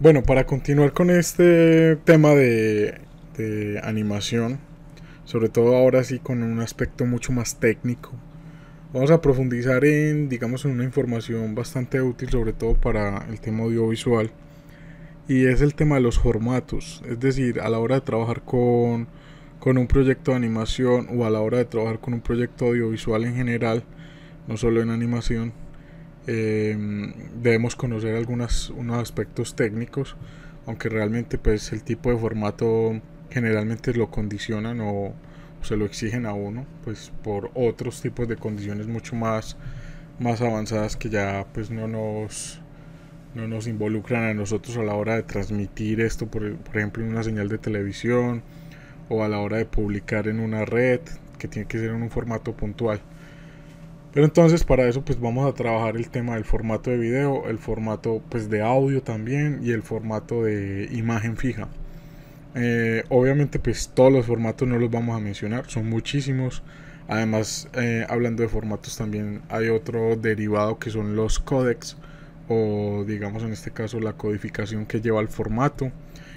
Bueno, para continuar con este tema de, animación, sobre todo ahora sí con un aspecto mucho más técnico, vamos a profundizar en, digamos, una información bastante útil, sobre todo para el tema audiovisual, y es el tema de los formatos, es decir, a la hora de trabajar con, con un proyecto de animación o a la hora de trabajar con un proyecto audiovisual en general, no solo en animación, Em, debemos conocer algunos unos aspectos técnicos, aunque realmente pues el tipo de formato generalmente lo condicionan o, se lo exigen a uno pues por otros tipos de condiciones mucho más más avanzadas que ya pues no nos nos involucran a nosotros a la hora de transmitir esto por, por ejemplo en una señal de televisión o a la hora de publicar en una red que tiene que ser en un formato puntual pero entonces para eso pues vamos a trabajar el tema del formato de video, el formato pues de audio también y el formato de imagen fija. Eh, obviamente pues todos los formatos no los vamos a mencionar, son muchísimos. Además eh, hablando de formatos también hay otro derivado que son los codecs o digamos en este caso la codificación que lleva el formato,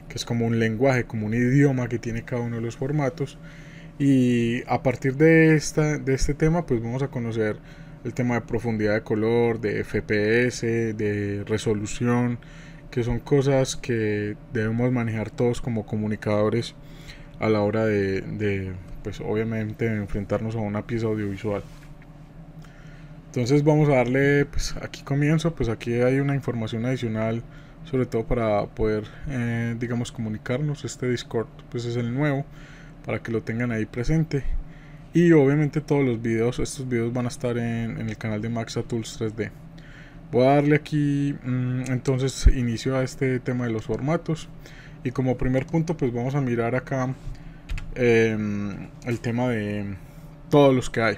que es como un lenguaje, como un idioma que tiene cada uno de los formatos y a partir de, de este tema, pues vamos a conocer el tema de profundidad de color, de FPS, de resolución, que son cosas que debemos manejar todos como comunicadores a la hora de, pues obviamente, enfrentarnos a una pieza audiovisual. Entonces vamos a darle, pues aquí comienzo, pues aquí hay una información adicional, sobre todo para poder, eh, digamos, comunicarnos. Este Discord, pues es el nuevo para que lo tengan ahí presente. Y obviamente todos los videos, estos videos van a estar en, el canal de Maxa Tools 3D. Voy a darle aquí mm, entonces inicio a este tema de los formatos. Y como primer punto pues vamos a mirar acá em, el tema de todos los que hay.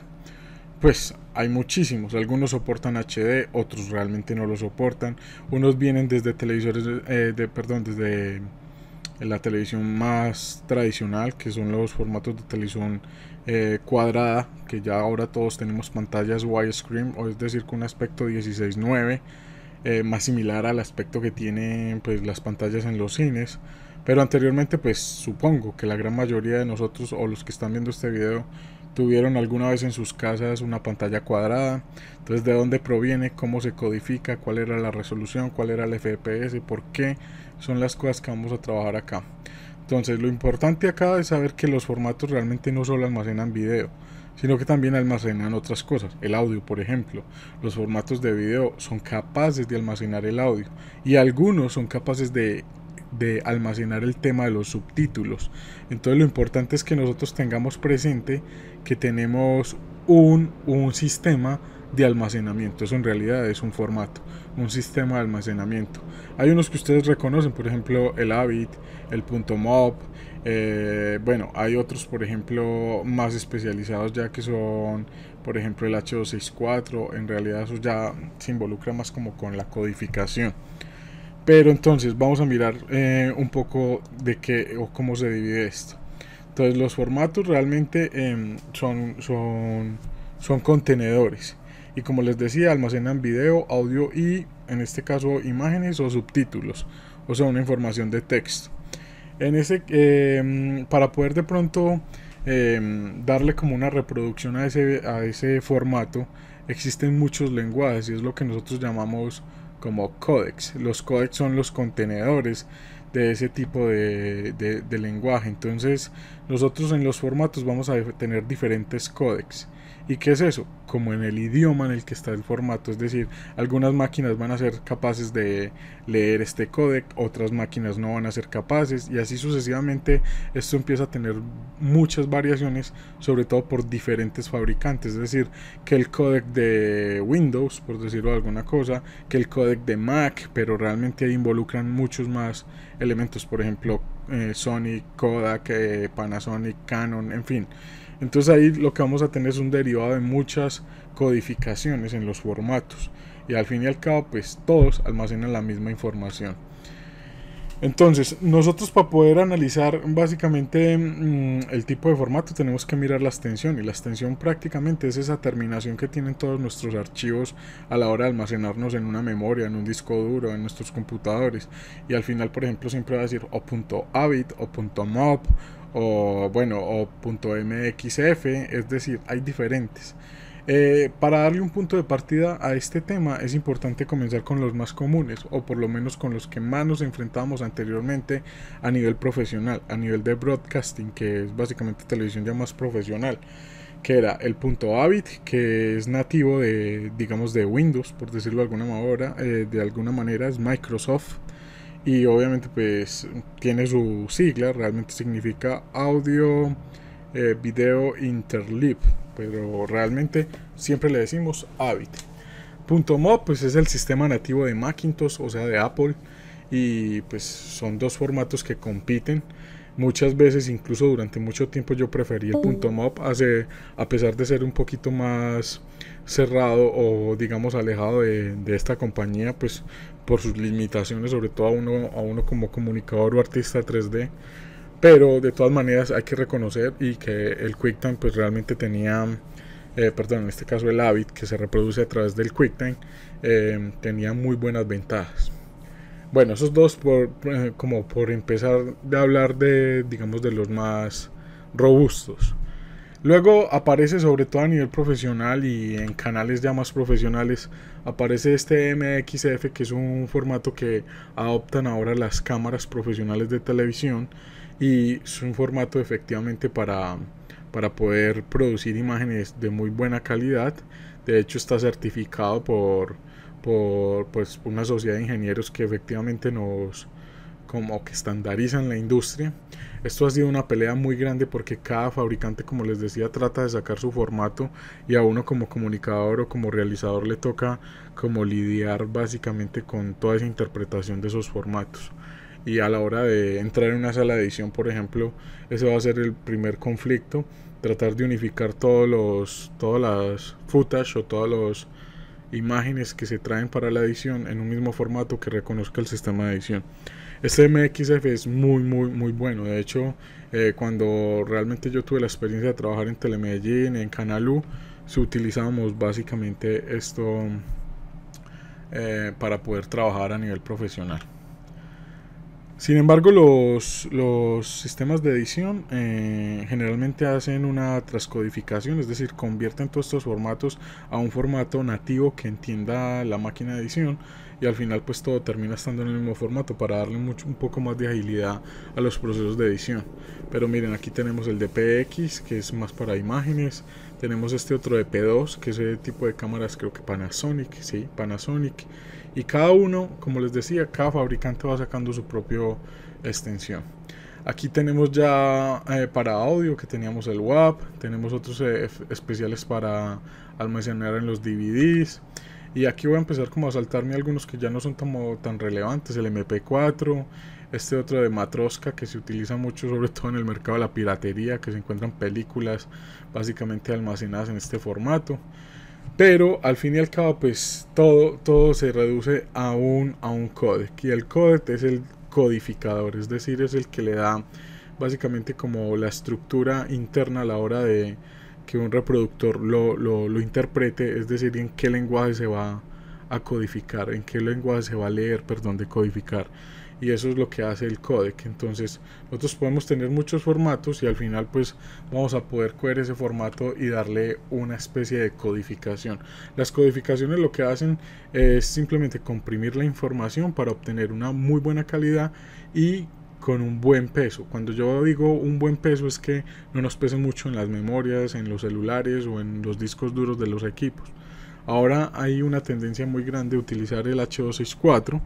Pues hay muchísimos, algunos soportan HD, otros realmente no lo soportan. Unos vienen desde televisores, eh, de, perdón, desde la televisión más tradicional, que son los formatos de televisión eh, cuadrada, que ya ahora todos tenemos pantallas widescreen, o es decir, con un aspecto 16.9, eh, más similar al aspecto que tienen pues, las pantallas en los cines. Pero anteriormente, pues supongo que la gran mayoría de nosotros o los que están viendo este video tuvieron alguna vez en sus casas una pantalla cuadrada. Entonces, ¿de dónde proviene? ¿Cómo se codifica? ¿Cuál era la resolución? ¿Cuál era el FPS? y ¿Por qué? son las cosas que vamos a trabajar acá. Entonces lo importante acá es saber que los formatos realmente no solo almacenan video, sino que también almacenan otras cosas, el audio por ejemplo. Los formatos de video son capaces de almacenar el audio y algunos son capaces de de almacenar el tema de los subtítulos. Entonces lo importante es que nosotros tengamos presente que tenemos un, un sistema de almacenamiento. Eso en realidad es un formato, un sistema de almacenamiento. Hay unos que ustedes reconocen, por ejemplo, el Avid, el punto .mob. Eh, bueno, hay otros, por ejemplo, más especializados ya que son, por ejemplo, el H264. En realidad eso ya se involucra más como con la codificación. Pero entonces vamos a mirar eh, un poco de qué o cómo se divide esto. Entonces los formatos realmente em, son, son, son contenedores y como les decía almacenan video, audio y en este caso imágenes o subtítulos, o sea una información de texto. En ese, em, para poder de pronto em, darle como una reproducción a ese, a ese formato, existen muchos lenguajes y es lo que nosotros llamamos como códex. Los códex son los contenedores de ese tipo de, de, lenguaje. Entonces nosotros en los formatos vamos a tener diferentes códex. ¿Y qué es eso? como en el idioma en el que está el formato. Es decir, algunas máquinas van a ser capaces de leer este codec, otras máquinas no van a ser capaces y así sucesivamente esto empieza a tener muchas variaciones, sobre todo por diferentes fabricantes. Es decir, que el codec de Windows, por decirlo alguna cosa, que el codec de Mac, pero realmente involucran muchos más elementos, por ejemplo, eh, Sony, Kodak, eh, Panasonic, Canon, en fin. Entonces ahí lo que vamos a tener es un derivado de muchas codificaciones en los formatos. Y al fin y al cabo, pues todos almacenan la misma información. Entonces, nosotros para poder analizar básicamente mm, el tipo de formato tenemos que mirar la extensión y la extensión prácticamente es esa terminación que tienen todos nuestros archivos a la hora de almacenarnos en una memoria, en un disco duro, en nuestros computadores y al final por ejemplo siempre va a decir o .avit o .mob o bueno, o .mxf, es decir, hay diferentes. Eh, para darle un punto de partida a este tema es importante comenzar con los más comunes o por lo menos con los que más nos enfrentamos anteriormente a nivel profesional, a nivel de broadcasting, que es básicamente televisión ya más profesional, que era el punto Avid, que es nativo de, digamos, de Windows, por decirlo de alguna manera, eh, de alguna manera es Microsoft y obviamente pues tiene su sigla, realmente significa audio, eh, video, interleave, pero realmente siempre le decimos punto .mob pues es el sistema nativo de Macintosh, o sea de Apple, y pues son dos formatos que compiten. Muchas veces, incluso durante mucho tiempo, yo preferí el punto .mob hace, a pesar de ser un poquito más cerrado o digamos alejado de, de esta compañía, pues por sus limitaciones, sobre todo a uno, a uno como comunicador o artista 3D. Pero de todas maneras hay que reconocer y que el QuickTime pues realmente tenía, eh, perdón, en este caso el Avid que se reproduce a través del QuickTime, eh, tenía muy buenas ventajas. Bueno, esos dos por, eh, como por empezar de hablar de, digamos, de los más robustos. Luego aparece sobre todo a nivel profesional y en canales ya más profesionales, aparece este MXF que es un formato que adoptan ahora las cámaras profesionales de televisión y es un formato efectivamente para, para poder producir imágenes de muy buena calidad. De hecho está certificado por, por pues, una sociedad de ingenieros que efectivamente nos, como que estandarizan la industria. Esto ha sido una pelea muy grande porque cada fabricante, como les decía, trata de sacar su formato y a uno como comunicador o como realizador le toca como lidiar básicamente con toda esa interpretación de esos formatos. Y a la hora de entrar en una sala de edición, por ejemplo, ese va a ser el primer conflicto, tratar de unificar todos los, todas las footage o todas las imágenes que se traen para la edición en un mismo formato que reconozca el sistema de edición. Este MXF es muy, muy, muy bueno. De hecho, eh, cuando realmente yo tuve la experiencia de trabajar en Telemedellín, en Canalú, se utilizábamos básicamente esto eh, para poder trabajar a nivel profesional. Sin embargo, los, sistemas de edición eh, generalmente hacen una transcodificación, es decir, convierten todos estos formatos a un formato nativo que entienda la máquina de edición y al final pues todo termina estando en el mismo formato para darle mucho, un poco más de agilidad a los procesos de edición. Pero miren, aquí tenemos el DPX que es más para imágenes, tenemos este otro dp 2 que es el tipo de cámaras creo que Panasonic, sí, Panasonic. Y cada uno, como les decía, cada fabricante va sacando su propia extensión. Aquí tenemos ya eh, para audio que teníamos el WAP, tenemos otros eh, especiales para almacenar en los DVDs. Y aquí voy a empezar como a saltarme algunos que ya no son tan, tan relevantes. El MP4, este otro de Matroska que se utiliza mucho sobre todo en el mercado de la piratería, que se encuentran películas básicamente almacenadas en este formato. Pero al fin y al cabo, pues todo, todo se reduce a un, a un codec. Y el codec es el codificador, es decir, es el que le da básicamente como la estructura interna a la hora de, que un reproductor lo, lo, lo interprete, es decir, en qué lenguaje se va a codificar, en qué lenguaje se va a leer, perdón, de codificar. Y eso es lo que hace el codec. Entonces, nosotros podemos tener muchos formatos y al final pues vamos a poder coger ese formato y darle una especie de codificación. Las codificaciones lo que hacen es simplemente comprimir la información para obtener una muy buena calidad y con un buen peso. Cuando yo digo un buen peso es que no nos pese mucho en las memorias, en los celulares o en los discos duros de los equipos. Ahora hay una tendencia muy grande a utilizar el H264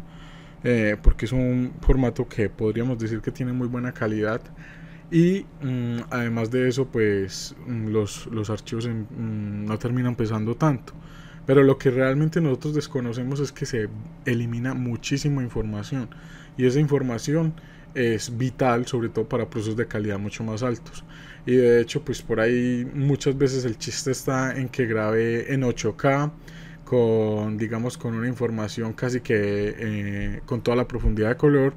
eh, porque es un formato que podríamos decir que tiene muy buena calidad y mm, además de eso pues mm, los, los archivos mm, no terminan pesando tanto. Pero lo que realmente nosotros desconocemos es que se elimina muchísima información y esa información es vital, sobre todo para procesos de calidad mucho más altos. Y de hecho, pues por ahí muchas veces el chiste está en que grabe en 8K con, digamos, con una información casi que eh, con toda la profundidad de color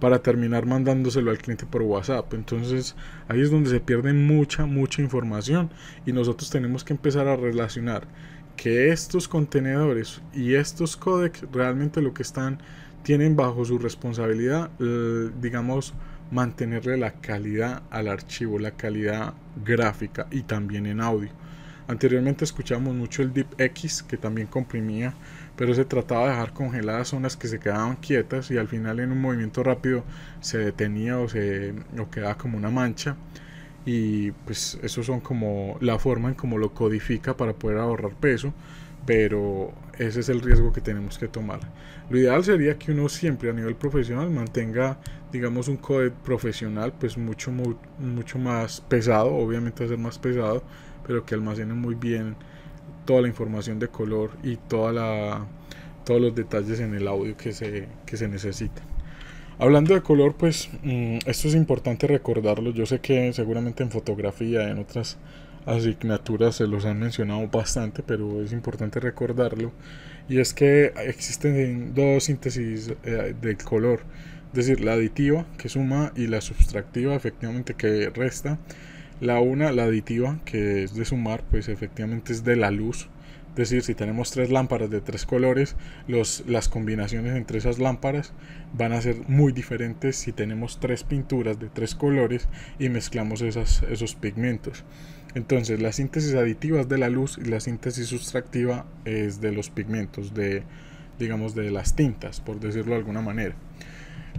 para terminar mandándoselo al cliente por WhatsApp. Entonces ahí es donde se pierde mucha, mucha información y nosotros tenemos que empezar a relacionar que estos contenedores y estos codecs realmente lo que están tienen bajo su responsabilidad, digamos, mantenerle la calidad al archivo, la calidad gráfica y también en audio. Anteriormente escuchábamos mucho el DeepX que también comprimía, pero se trataba de dejar congeladas zonas que se quedaban quietas y al final en un movimiento rápido se detenía o, se, o quedaba como una mancha. Y pues eso son como la forma en cómo lo codifica para poder ahorrar peso, pero ese es el riesgo que tenemos que tomar. Lo ideal sería que uno siempre a nivel profesional mantenga, digamos, un code profesional, pues mucho, mucho más pesado, obviamente va a ser más pesado, pero que almacene muy bien toda la información de color y toda la, todos los detalles en el audio que se, que se necesita. Hablando de color, pues mm, esto es importante recordarlo. Yo sé que seguramente en fotografía, en otras asignaturas se los han mencionado bastante, pero es importante recordarlo. Y es que existen dos síntesis eh, del color, es decir, la aditiva que suma y la subtractiva efectivamente que resta. La una, la aditiva que es de sumar, pues efectivamente es de la luz, es decir, si tenemos tres lámparas de tres colores, los, las combinaciones entre esas lámparas van a ser muy diferentes si tenemos tres pinturas de tres colores y mezclamos esos pigmentos. Entonces, la síntesis aditiva es de la luz y la síntesis sustractiva es de los pigmentos, de, digamos, de las tintas, por decirlo de alguna manera.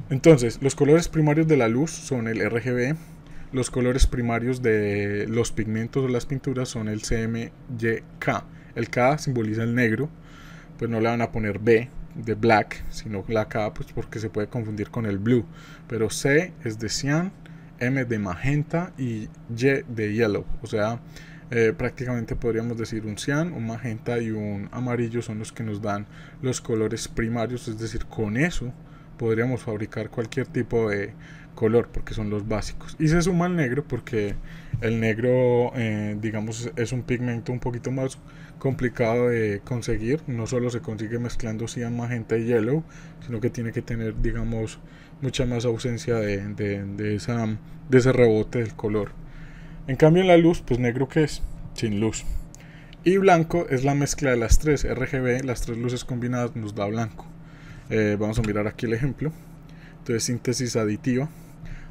Entonces, los colores primarios de la luz son el RGB, los colores primarios de los pigmentos o las pinturas son el CMYK el K simboliza el negro, pues no le van a poner B de black, sino la K pues porque se puede confundir con el blue. Pero C es de cyan, M de magenta y Y de yellow. O sea, eh, prácticamente podríamos decir un cyan un magenta y un amarillo son los que nos dan los colores primarios, es decir, con eso podríamos fabricar cualquier tipo de color porque son los básicos y se suma el negro porque el negro eh, digamos es un pigmento un poquito más complicado de conseguir. No solo se consigue mezclando cian, magenta y yellow, sino que tiene que tener, digamos, mucha más ausencia de, esa, de ese rebote del color. En cambio, en la luz, pues negro que es, sin luz. Y blanco es la mezcla de las tres, RGB, las tres luces combinadas nos da blanco. Eh, vamos a mirar aquí el ejemplo. Entonces, síntesis aditiva.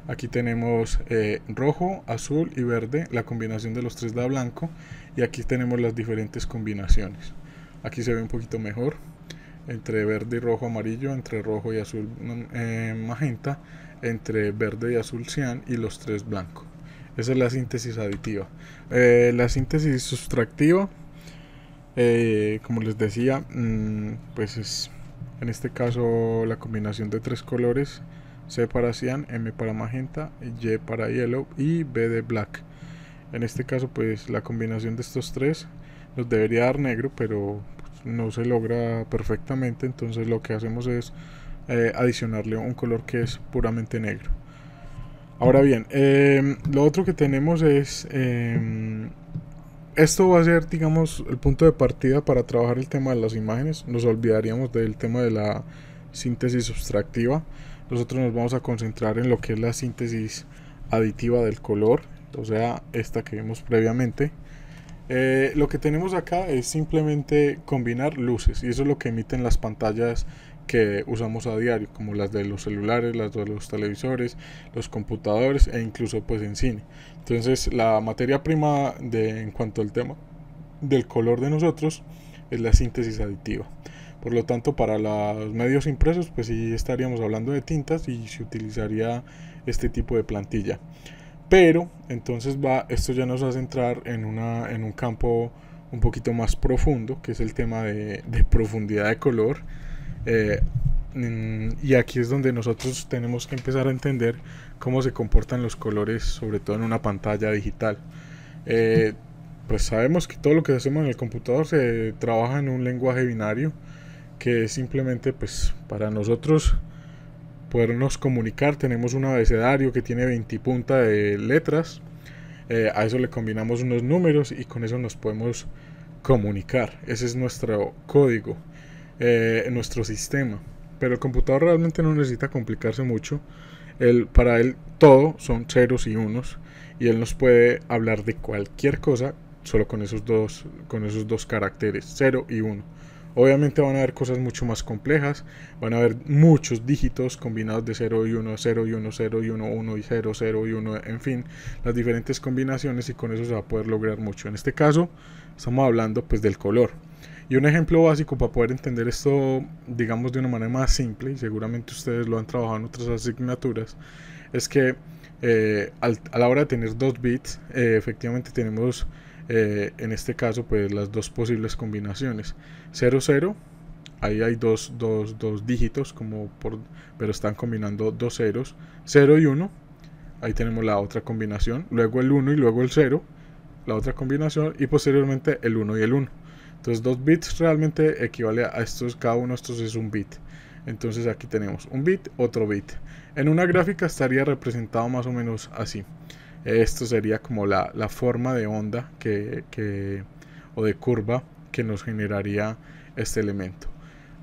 Aquí tenemos eh, rojo, azul y verde. La combinación de los tres da blanco y aquí tenemos las diferentes combinaciones aquí se ve un poquito mejor entre verde y rojo amarillo entre rojo y azul mm, eh, magenta entre verde y azul cian y los tres blancos esa es la síntesis aditiva eh, la síntesis sustractiva eh, como les decía mm, pues es en este caso la combinación de tres colores C para cian, M para magenta, Y para yellow y B de black en este caso, pues la combinación de estos tres nos debería dar negro, pero pues, no se logra perfectamente. Entonces lo que hacemos es eh, adicionarle un color que es puramente negro. Ahora bien, em, lo otro que tenemos es... Em, esto va a ser, digamos, el punto de partida para trabajar el tema de las imágenes. Nos olvidaríamos del tema de la síntesis subtractiva. Nosotros nos vamos a concentrar en lo que es la síntesis aditiva del color, o sea esta que vimos previamente eh, lo que tenemos acá es simplemente combinar luces y eso es lo que emiten las pantallas que usamos a diario como las de los celulares, las de los televisores, los computadores e incluso pues en cine. Entonces la materia prima de, en cuanto al tema del color de nosotros es la síntesis aditiva. Por lo tanto, para los medios impresos, pues sí estaríamos hablando de tintas y se utilizaría este tipo de plantilla. Pero entonces va, esto ya nos hace entrar en, una, en un campo un poquito más profundo, que es el tema de, profundidad de color. Eh, y aquí es donde nosotros tenemos que empezar a entender cómo se comportan los colores, sobre todo en una pantalla digital. Eh, pues sabemos que todo lo que hacemos en el computador se trabaja en un lenguaje binario que simplemente pues para nosotros podernos comunicar. Tenemos un abecedario que tiene 20 punta de letras. Eh, a eso le combinamos unos números y con eso nos podemos comunicar. Ese es nuestro código, eh, nuestro sistema. Pero el computador realmente no necesita complicarse mucho. para él todo son ceros y unos y él nos puede hablar de cualquier cosa solo con esos dos, con esos dos caracteres, 0 y 1. Obviamente van a haber cosas mucho más complejas, van a haber muchos dígitos combinados de 0 y 1, 0 y 1, 0 y 1, 1 y 0, 0 y 1, en fin, las diferentes combinaciones y con eso se va a poder lograr mucho. En este caso estamos hablando pues del color. Y un ejemplo básico para poder entender esto, digamos, de una manera más simple, y seguramente ustedes lo han trabajado en otras asignaturas, es que eh, a la hora de tener dos bits, eh, efectivamente tenemos eh, en este caso pues las dos posibles combinaciones 00 ahí hay dos, dos, dígitos como por, pero están combinando dos ceros 0 y 1 ahí tenemos la otra combinación luego el 1 y luego el 0 la otra combinación y posteriormente el 1 y el 1 entonces dos bits realmente equivale a estos cada uno de estos es un bit entonces aquí tenemos un bit otro bit en una gráfica estaría representado más o menos así esto sería como la, forma de onda que, o de curva que nos generaría este elemento.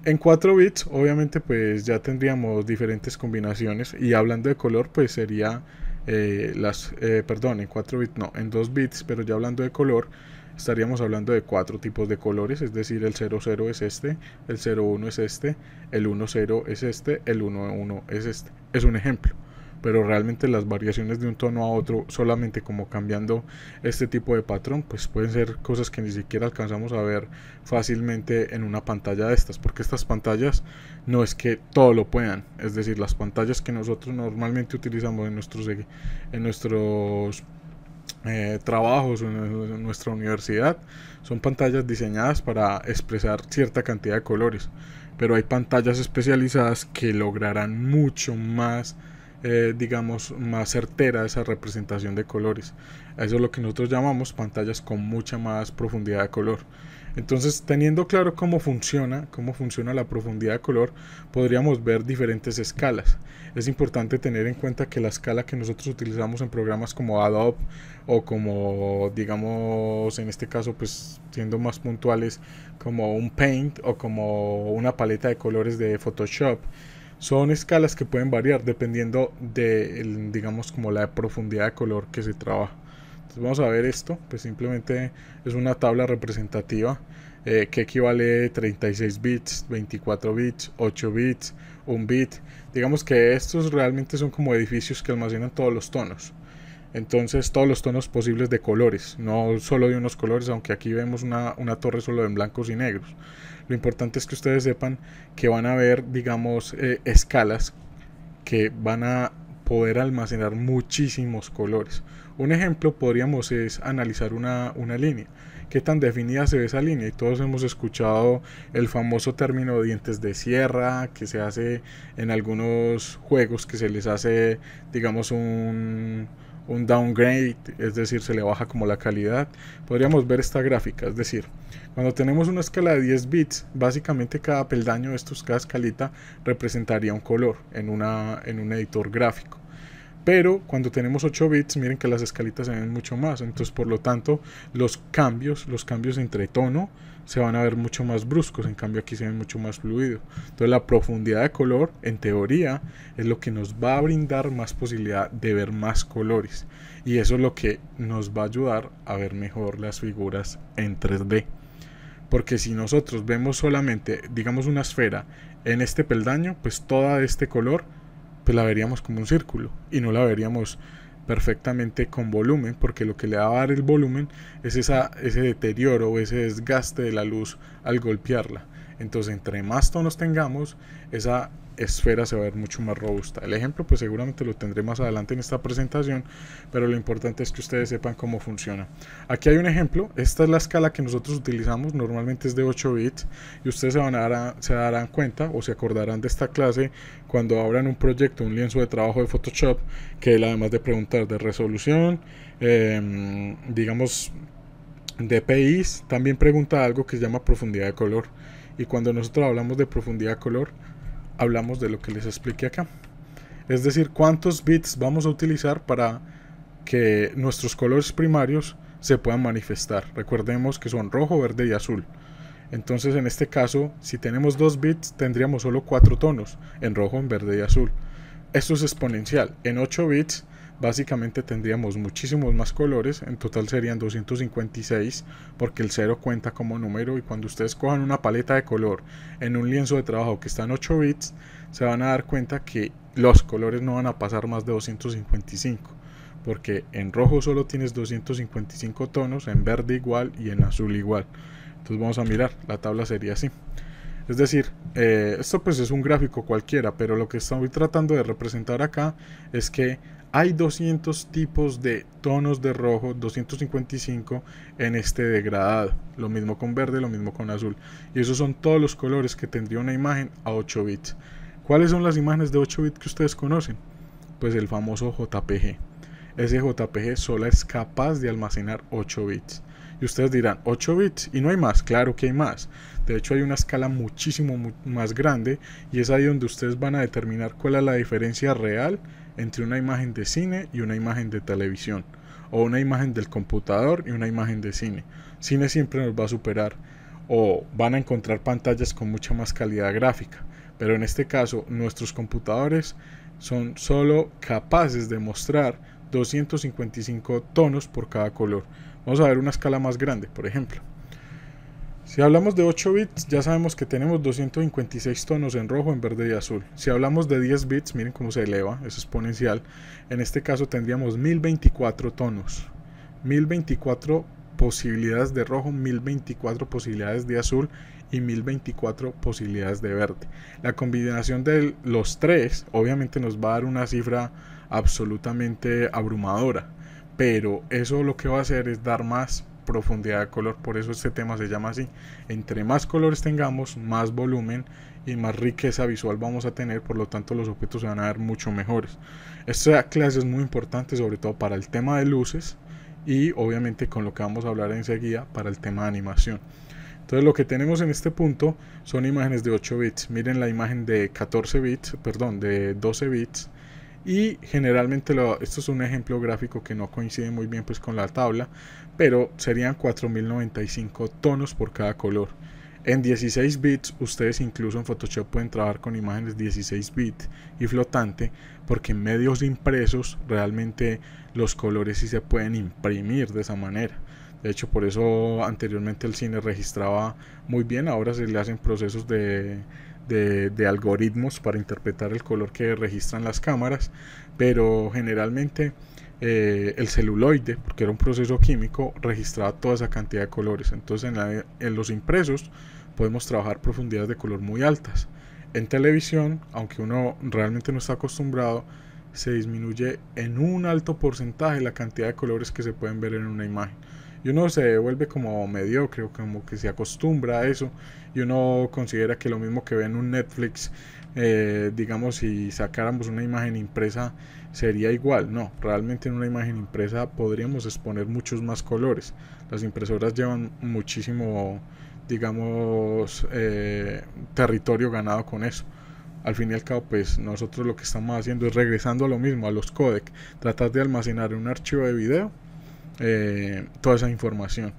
En 4 bits, obviamente, pues ya tendríamos diferentes combinaciones. Y hablando de color, pues sería eh, las. Eh, perdón, en 4 bits no, en 2 bits, pero ya hablando de color, estaríamos hablando de cuatro tipos de colores, es decir, el 00 es este, el 01 es este, el 10 es este, el 11 es este. Es un ejemplo pero realmente las variaciones de un tono a otro solamente como cambiando este tipo de patrón pues pueden ser cosas que ni siquiera alcanzamos a ver fácilmente en una pantalla de estas porque estas pantallas no es que todo lo puedan es decir las pantallas que nosotros normalmente utilizamos en nuestros en nuestros eh, trabajos en nuestra universidad son pantallas diseñadas para expresar cierta cantidad de colores pero hay pantallas especializadas que lograrán mucho más eh, digamos, más certera esa representación de colores. Eso es lo que nosotros llamamos pantallas con mucha más profundidad de color. Entonces, teniendo claro cómo funciona, cómo funciona la profundidad de color, podríamos ver diferentes escalas. Es importante tener en cuenta que la escala que nosotros utilizamos en programas como Adobe o como, digamos, en este caso, pues siendo más puntuales, como un Paint o como una paleta de colores de Photoshop, son escalas que pueden variar dependiendo de, digamos, como la profundidad de color que se trabaja. Entonces vamos a ver esto, pues simplemente es una tabla representativa eh, que equivale a 36 bits, 24 bits, 8 bits, 1 bit. Digamos que estos realmente son como edificios que almacenan todos los tonos. Entonces todos los tonos posibles de colores, no solo de unos colores, aunque aquí vemos una, torre solo en blancos y negros. Lo importante es que ustedes sepan que van a ver, digamos, eh, escalas que van a poder almacenar muchísimos colores. Un ejemplo podríamos es analizar una, una, línea. ¿Qué tan definida se ve esa línea? Y todos hemos escuchado el famoso término dientes de sierra que se hace en algunos juegos que se les hace, digamos, un, un downgrade, es decir, se le baja como la calidad. Podríamos ver esta gráfica, es decir, cuando tenemos una escala de 10 bits, básicamente cada peldaño de estos, cada escalita representaría un color en, una, en un editor gráfico. Pero cuando tenemos 8 bits, miren que las escalitas se ven mucho más. Entonces, por lo tanto, los cambios, los cambios entre tono, se van a ver mucho más bruscos, en cambio aquí se ven mucho más fluido. Entonces la profundidad de color, en teoría, es lo que nos va a brindar más posibilidad de ver más colores. Y eso es lo que nos va a ayudar a ver mejor las figuras en 3D. Porque si nosotros vemos solamente, digamos, una esfera en este peldaño, pues toda este color, pues la veríamos como un círculo y no la veríamos perfectamente con volumen, porque lo que le va a dar el volumen es esa, ese deterioro o ese desgaste de la luz al golpearla. Entonces, entre más tonos tengamos, esa esfera se va a ver mucho más robusta. El ejemplo pues seguramente lo tendré más adelante en esta presentación, pero lo importante es que ustedes sepan cómo funciona. Aquí hay un ejemplo, esta es la escala que nosotros utilizamos, normalmente es de 8 bits y ustedes se, van a dar se darán cuenta o se acordarán de esta clase cuando abran un proyecto, un lienzo de trabajo de Photoshop, que además de preguntar de resolución, em, digamos de DPIs, también pregunta algo que se llama profundidad de color. Y cuando nosotros hablamos de profundidad de color, hablamos de lo que les expliqué acá. Es decir, cuántos bits vamos a utilizar para que nuestros colores primarios se puedan manifestar. Recordemos que son rojo, verde y azul. Entonces en este caso, si tenemos dos bits, tendríamos solo cuatro tonos, en rojo, en verde y azul. Esto es exponencial. En 8 bits básicamente tendríamos muchísimos más colores, en total serían 256 porque el 0 cuenta como número y cuando ustedes cojan una paleta de color en un lienzo de trabajo que está en 8 bits, se van a dar cuenta que los colores no van a pasar más de 255 porque en rojo solo tienes 255 tonos, en verde igual y en azul igual. Entonces vamos a mirar, la tabla sería así. Es decir, eh, esto pues es un gráfico cualquiera, pero lo que estoy tratando de representar acá es que hay 200 tipos de tonos de rojo, 255 en este degradado. Lo mismo con verde, lo mismo con azul. Y esos son todos los colores que tendría una imagen a 8 bits. ¿Cuáles son las imágenes de 8 bits que ustedes conocen? Pues el famoso JPG. Ese JPG solo es capaz de almacenar 8 bits. Y ustedes dirán, 8 bits y no hay más, claro que hay más. De hecho hay una escala muchísimo más grande y es ahí donde ustedes van a determinar cuál es la diferencia real entre una imagen de cine y una imagen de televisión, o una imagen del computador y una imagen de cine. Cine siempre nos va a superar, o van a encontrar pantallas con mucha más calidad gráfica, pero en este caso nuestros computadores son solo capaces de mostrar 255 tonos por cada color. Vamos a ver una escala más grande, por ejemplo. Si hablamos de 8 bits, ya sabemos que tenemos 256 tonos en rojo, en verde y azul. Si hablamos de 10 bits, miren cómo se eleva, es exponencial. En este caso tendríamos 1024 tonos. 1024 posibilidades de rojo, 1024 posibilidades de azul y 1024 posibilidades de verde. La combinación de los tres obviamente nos va a dar una cifra absolutamente abrumadora, pero eso lo que va a hacer es dar más profundidad de color. Por eso este tema se llama así. Entre más colores tengamos, más volumen y más riqueza visual vamos a tener, por lo tanto los objetos se van a ver mucho mejores. Esta clase es muy importante sobre todo para el tema de luces y obviamente con lo que vamos a hablar enseguida para el tema de animación. Entonces lo que tenemos en este punto son imágenes de 8 bits. Miren la imagen de 14 bits, perdón, de 12 bits. Y generalmente esto es un ejemplo gráfico que no coincide muy bien pues con la tabla, pero serían 4.095 tonos por cada color. En 16 bits, ustedes incluso en Photoshop pueden trabajar con imágenes 16 bits y flotante, porque en medios impresos realmente los colores sí se pueden imprimir de esa manera. De hecho, por eso anteriormente el cine registraba muy bien, ahora se le hacen procesos de, de, de algoritmos para interpretar el color que registran las cámaras, pero generalmente eh, el celuloide, porque era un proceso químico, registraba toda esa cantidad de colores. Entonces en, los impresos podemos trabajar profundidades de color muy altas. En televisión, aunque uno realmente no está acostumbrado, se disminuye en un alto porcentaje la cantidad de colores que se pueden ver en una imagen. Y uno se vuelve como mediocre, como que se acostumbra a eso. Y uno considera que lo mismo que ve en un Netflix, eh, digamos, si sacáramos una imagen impresa sería igual. No, realmente en una imagen impresa podríamos exponer muchos más colores. Las impresoras llevan muchísimo, digamos, eh, territorio ganado con eso. Al fin y al cabo, pues nosotros lo que estamos haciendo es regresando a lo mismo, a los codecs. Tratar de almacenar en un archivo de video eh, toda esa información.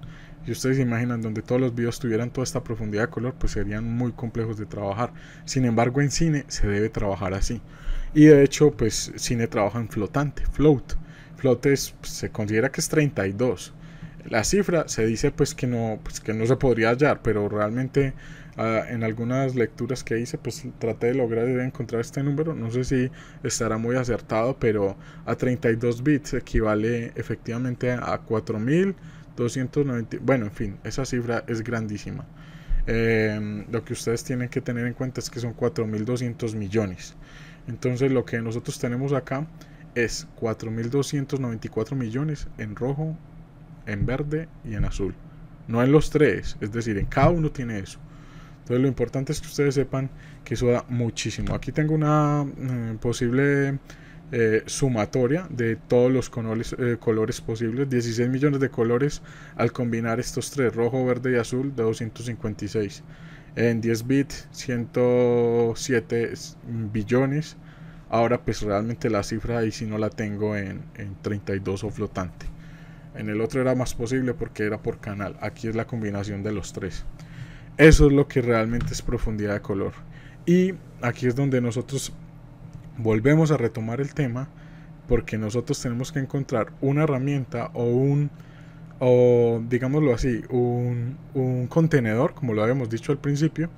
Y ustedes imaginan donde todos los videos tuvieran toda esta profundidad de color, pues serían muy complejos de trabajar. Sin embargo, en cine se debe trabajar así. Y de hecho, pues Cine trabaja en flotante, float. Float es, pues, se considera que es 32. La cifra se dice pues que no, pues, que no se podría hallar, pero realmente ah, en algunas lecturas que hice, pues traté de lograr de encontrar este número. No sé si estará muy acertado, pero a 32 bits equivale efectivamente a 4290, bueno, en fin, esa cifra es grandísima. Em, lo que ustedes tienen que tener en cuenta es que son 4.200 millones. Entonces lo que nosotros tenemos acá es 4.294 millones en rojo, en verde y en azul. No en los tres, es decir, en cada uno tiene eso. Entonces lo importante es que ustedes sepan que eso da muchísimo. Aquí tengo una eh, posible eh, sumatoria de todos los eh, colores, posibles, 16 millones de colores al combinar estos tres, rojo, verde y azul, de 256. En 10 bits, 107 billones. Ahora pues realmente la cifra ahí si no la tengo en, en 32 o flotante. En el otro era más posible porque era por canal. Aquí es la combinación de los tres. Eso es lo que realmente es profundidad de color. Y aquí es donde nosotros volvemos a retomar el tema porque nosotros tenemos que encontrar una herramienta o un, o digámoslo así, un, un contenedor, como lo habíamos dicho al principio,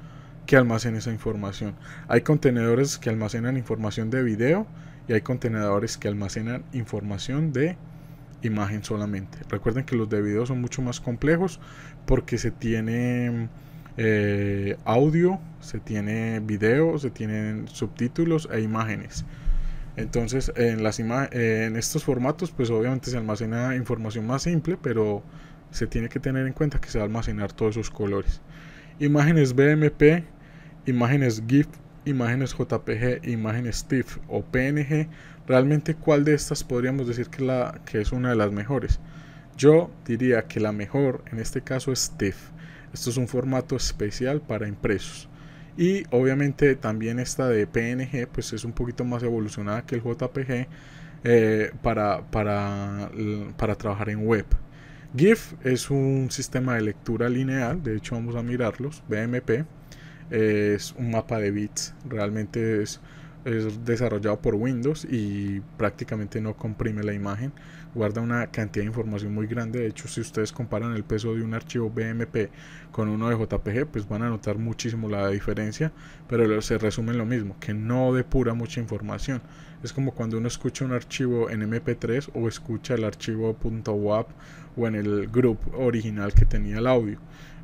que almacene esa información. Hay contenedores que almacenan información de video y hay contenedores que almacenan información de imagen solamente. Recuerden que los de video son mucho más complejos porque se tienen eh, audio, se tiene video, se tienen subtítulos e imágenes. Entonces, en, estos formatos, pues obviamente se almacena información más simple, pero se tiene que tener en cuenta que se va a almacenar todos esos colores. Imágenes BMP, imágenes GIF, imágenes JPG, imágenes TIFF o PNG. Realmente, ¿cuál de estas podríamos decir que, la, que es una de las mejores? Yo diría que la mejor en este caso es TIFF. Esto es un formato especial para impresos. Y obviamente también esta de PNG, pues es un poquito más evolucionada que el JPG eh, para, trabajar en web. GIF es un sistema de lectura lineal, de hecho vamos a mirarlos, BMP, eh, es un mapa de bits, realmente es desarrollado por Windows y prácticamente no comprime la imagen guarda una cantidad de información muy grande. De hecho, si ustedes comparan el peso de un archivo BMP con uno de JPG, pues van a notar muchísimo la diferencia, pero se resume lo mismo, que no depura mucha información. Es como cuando uno escucha un archivo en MP3 o escucha el archivo .wav o en el grupo original que tenía el audio.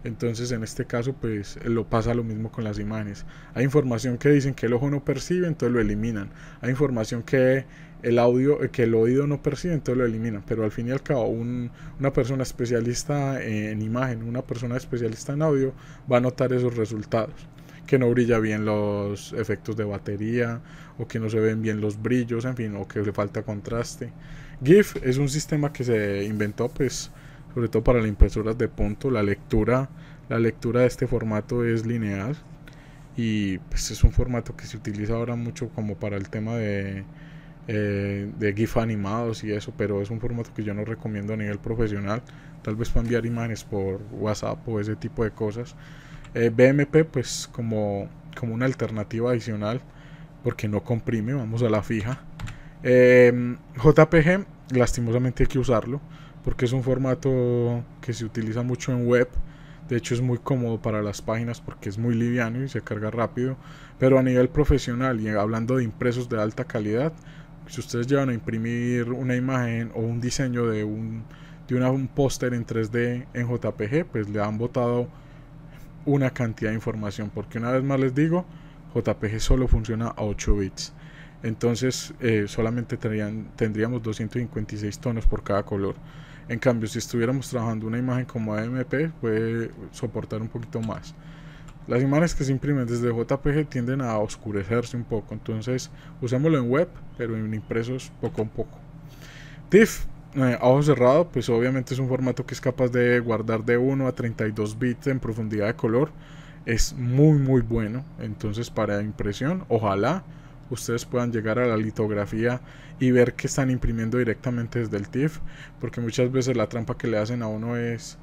Entonces en este caso pues lo pasa lo mismo con las imágenes. Hay información que dicen que el ojo no percibe, entonces lo eliminan. Hay información que el audio eh, que el oído no percibe, entonces lo elimina, Pero al fin y al cabo, una persona especialista en imagen, una persona especialista en audio, va a notar esos resultados. Que no brilla bien los efectos de batería, o que no se ven bien los brillos, en fin, o que le falta contraste. GIF es un sistema que se inventó, pues, sobre todo para las impresoras de punto. La lectura, la lectura de este formato es lineal. Y pues es un formato que se utiliza ahora mucho como para el tema de eh, de GIF animados y eso, pero es un formato que yo no recomiendo a nivel profesional. Tal vez para enviar imágenes por WhatsApp o ese tipo de cosas. Eh, BMP, pues como, como una alternativa adicional, porque no comprime, vamos a la fija. Em, JPG, lastimosamente hay que usarlo, porque es un formato que se utiliza mucho en web. De hecho es muy cómodo para las páginas porque es muy liviano y se carga rápido. Pero a nivel profesional y hablando de impresos de alta calidad, si ustedes llevan a imprimir una imagen o un diseño de un, de un póster en 3D en JPG, pues le han botado una cantidad de información. Porque una vez más les digo, JPG solo funciona a 8 bits. Entonces eh, solamente tendríamos 256 tonos por cada color. En cambio, si estuviéramos trabajando una imagen como AMP, puede soportar un poquito más. Las imágenes que se imprimen desde JPG tienden a oscurecerse un poco, entonces usémoslo en web, pero en impresos poco a poco. TIFF eh, ojo cerrado, pues obviamente es un formato que es capaz de guardar de 1 a 32 bits en profundidad de color. Es muy muy bueno, entonces para impresión, ojalá ustedes puedan llegar a la litografía y ver que están imprimiendo directamente desde el TIFF, porque muchas veces la trampa que le hacen a uno es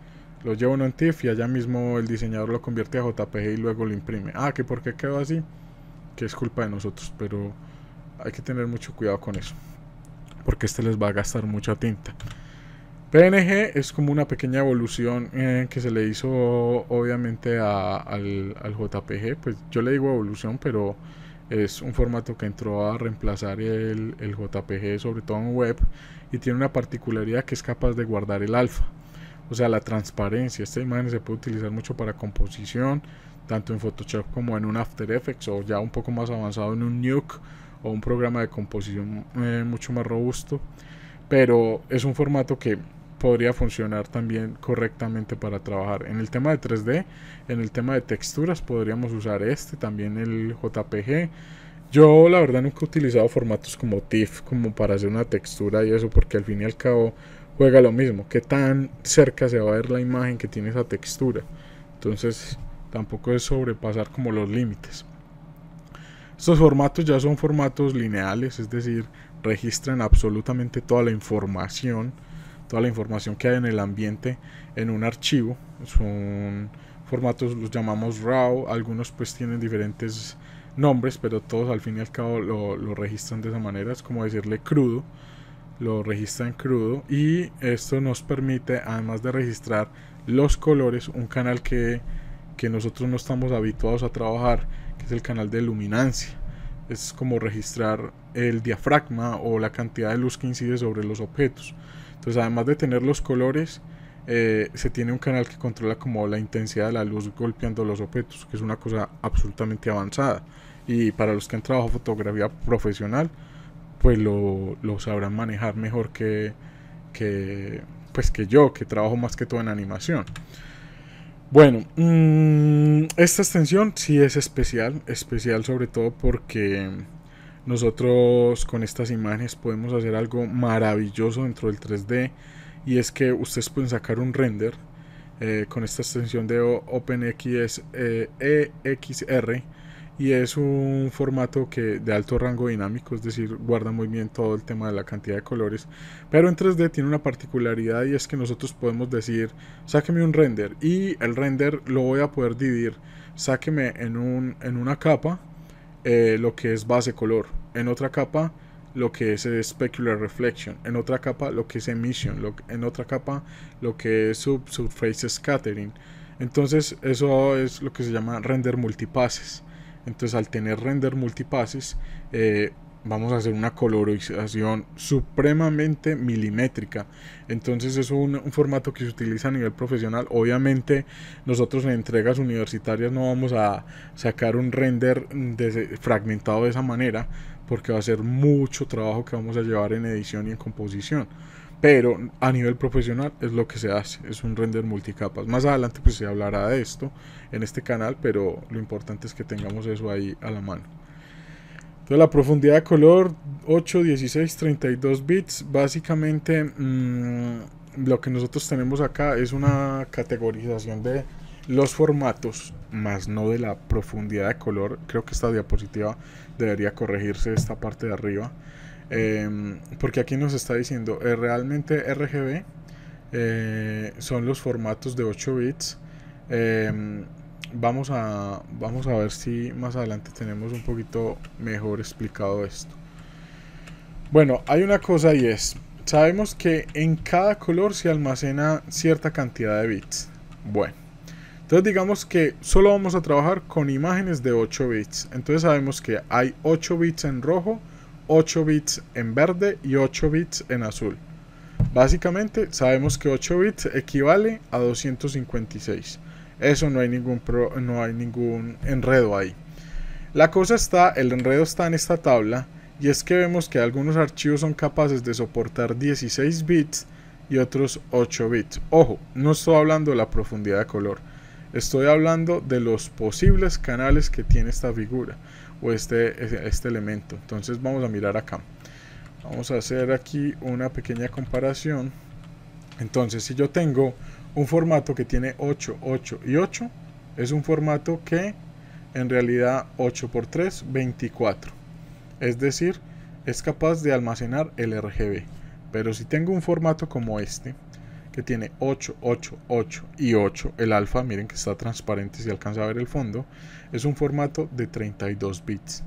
lo llevo en TIFF y allá mismo el diseñador lo convierte a JPG y luego lo imprime. Ah, que por qué quedó así, que es culpa de nosotros, pero hay que tener mucho cuidado con eso. Porque este les va a gastar mucha tinta. PNG es como una pequeña evolución eh, que se le hizo obviamente al, JPG. Pues yo le digo evolución, pero es un formato que entró a reemplazar el, el JPG, sobre todo en web, y tiene una particularidad que es capaz de guardar el alfa o sea, la transparencia. Esta imagen se puede utilizar mucho para composición, tanto en Photoshop como en un After Effects o ya un poco más avanzado en un Nuke o un programa de composición eh, mucho más robusto. Pero es un formato que podría funcionar también correctamente para trabajar. En el tema de 3D, en el tema de texturas, podríamos usar este, también el JPG. Yo la verdad nunca he utilizado formatos como TIFF como para hacer una textura y eso, porque al fin y al cabo juega lo mismo, que tan cerca se va a ver la imagen que tiene esa textura. Entonces tampoco es sobrepasar como los límites. Estos formatos ya son formatos lineales, es decir, registran absolutamente toda la información, toda la información que hay en el ambiente en un archivo. Son formatos, los llamamos RAW, algunos pues tienen diferentes nombres, pero todos al fin y al cabo lo, lo registran de esa manera, es como decirle crudo lo registra en crudo y esto nos permite además de registrar los colores un canal que, que nosotros no estamos habituados a trabajar que es el canal de luminancia es como registrar el diafragma o la cantidad de luz que incide sobre los objetos entonces además de tener los colores eh, se tiene un canal que controla como la intensidad de la luz golpeando los objetos que es una cosa absolutamente avanzada y para los que han trabajado fotografía profesional pues lo, sabrán manejar mejor que, pues que yo, que trabajo más que todo en animación. Bueno, mm, esta extensión sí es especial, especial sobre todo porque nosotros con estas imágenes podemos hacer algo maravilloso dentro del 3D y es que ustedes pueden sacar un render eh, con esta extensión de OpenXR. Eh, e y es un formato que de alto rango dinámico, es decir, guarda muy bien todo el tema de la cantidad de colores, pero en 3D tiene una particularidad y es que nosotros podemos decir, sáqueme un render y el render lo voy a poder dividir, sáqueme en, un, en una capa eh, lo que es base color, en otra capa lo que es specular reflection, en otra capa lo que es emission, en otra capa lo que es sub, subface scattering. Entonces eso es lo que se llama render multipases. Entonces al tener render multipases eh, vamos a hacer una colorización supremamente milimétrica. Entonces es un, formato que se utiliza a nivel profesional. Obviamente nosotros en entregas universitarias no vamos a sacar un render fragmentado de esa manera porque va a ser mucho trabajo que vamos a llevar en edición y en composición pero a nivel profesional es lo que se hace, es un render multicapas. Más adelante pues se hablará de esto en este canal, pero lo importante es que tengamos eso ahí a la mano. Entonces la profundidad de color 8, 16, 32 bits, básicamente mm, lo que nosotros tenemos acá es una categorización de los formatos, más no de la profundidad de color. Creo que esta diapositiva debería corregirse esta parte de arriba. Em, porque aquí nos está diciendo, eh, realmente RGB eh, son los formatos de 8 bits. Em, vamos, a, vamos a ver si más adelante tenemos un poquito mejor explicado esto. Bueno, hay una cosa y es, sabemos que en cada color se almacena cierta cantidad de bits. Bueno. Entonces digamos que solo vamos a trabajar con imágenes de 8 bits. Entonces sabemos que hay 8 bits en rojo, 8 bits en verde y 8 bits en azul. Básicamente sabemos que 8 bits equivale a 256. Eso no hay ningún, no hay ningún enredo ahí. La cosa está, el enredo está en esta tabla y es que vemos que algunos archivos son capaces de soportar 16 bits y otros 8 bits. Ojo, no estoy hablando de la profundidad de color, estoy hablando de los posibles canales que tiene esta figura o este, este, este elemento. Entonces vamos a mirar acá. Vamos a hacer aquí una pequeña comparación. Entonces si yo tengo un formato que tiene 8, 8 y 8, es un formato que en realidad 8 x 3, 24. Es decir, es capaz de almacenar el RGB. Pero si tengo un formato como este, que tiene 8, 8, 8 y 8, el alfa, miren que está transparente si alcanza a ver el fondo, es un formato de 32 bits.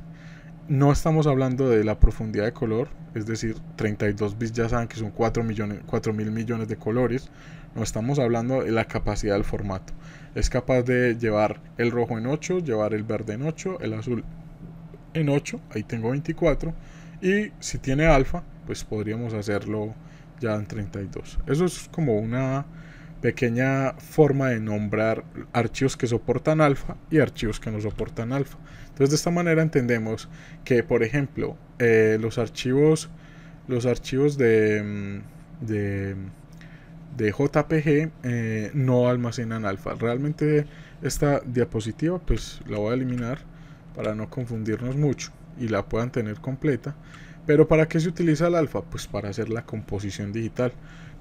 No estamos hablando de la profundidad de color, es decir, 32 bits ya saben que son 4, millones, mil millones de colores. No estamos hablando de la capacidad del formato. Es capaz de llevar el rojo en 8, llevar el verde en 8, el azul en 8, ahí tengo 24. Y si tiene alfa, pues podríamos hacerlo ya en 32. Eso es como una pequeña forma de nombrar archivos que soportan alfa y archivos que no soportan alfa. Entonces de esta manera entendemos que, por ejemplo, eh, los archivos, los archivos de, mm, de, mm, de JPG eh, no almacenan alfa. Realmente esta diapositiva pues la voy a eliminar para no confundirnos mucho y la puedan tener completa. Pero ¿para qué se utiliza el alfa? Pues para hacer la composición digital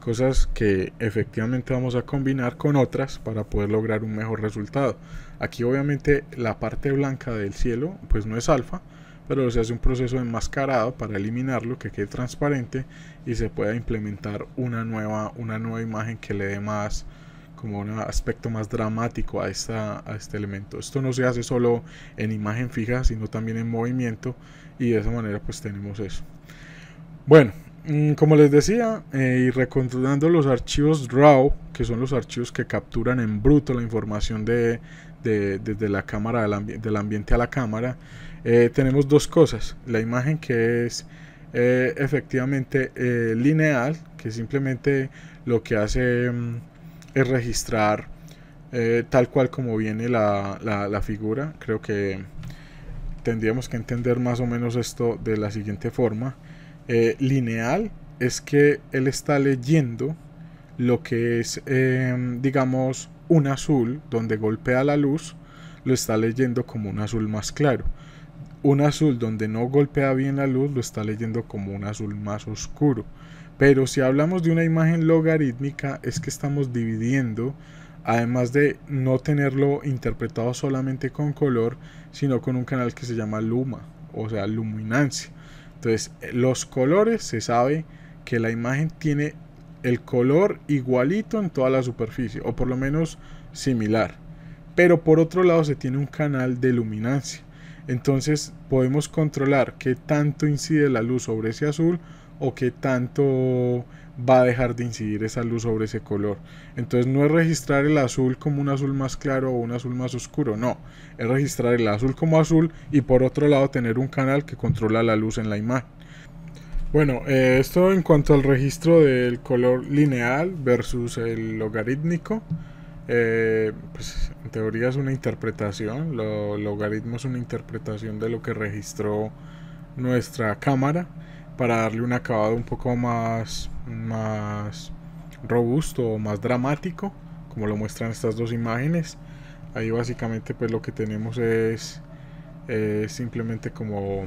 cosas que efectivamente vamos a combinar con otras para poder lograr un mejor resultado. Aquí obviamente la parte blanca del cielo pues no es alfa, pero se hace un proceso enmascarado para eliminarlo, que quede transparente y se pueda implementar una nueva, una nueva imagen que le dé más como un aspecto más dramático a, esta, a este elemento. Esto no se hace solo en imagen fija, sino también en movimiento y de esa manera pues tenemos eso. Bueno, Mm, como les decía, eh, y recontrolando los archivos RAW, que son los archivos que capturan en bruto la información de, desde la cámara del, ambiente a la cámara, eh, tenemos dos cosas. La imagen que es eh, efectivamente lineal, que simplemente lo que hace mm, es registrar tal cual como viene la figura. Creo que tendríamos que entender más o menos esto de la siguiente forma. Eh, lineal es que él está leyendo lo que es, em, digamos, un azul donde golpea la luz, lo está leyendo como un azul más claro. Un azul donde no golpea bien la luz lo está leyendo como un azul más oscuro. Pero si hablamos de una imagen logarítmica es que estamos dividiendo, además de no tenerlo interpretado solamente con color, sino con un canal que se llama luma, o sea, luminancia. Entonces, eh, los colores se sabe que la imagen tiene el color igualito en toda la superficie, o por lo menos similar. Pero por otro lado se tiene un canal de luminancia. Entonces podemos controlar qué tanto incide la luz sobre ese azul o qué tanto va a dejar de incidir esa luz sobre ese color. Entonces no es registrar el azul como un azul más claro o un azul más oscuro, no, es registrar el azul como azul y por otro lado tener un canal que controla la luz en la imagen. Bueno, eh, esto en cuanto al registro del color lineal versus el logarítmico, eh, pues, en teoría es una interpretación, el logaritmo es una interpretación de lo que registró nuestra cámara para darle un acabado un poco más más robusto o más dramático, como lo muestran estas dos imágenes. Ahí básicamente pues lo que tenemos es, simplemente como,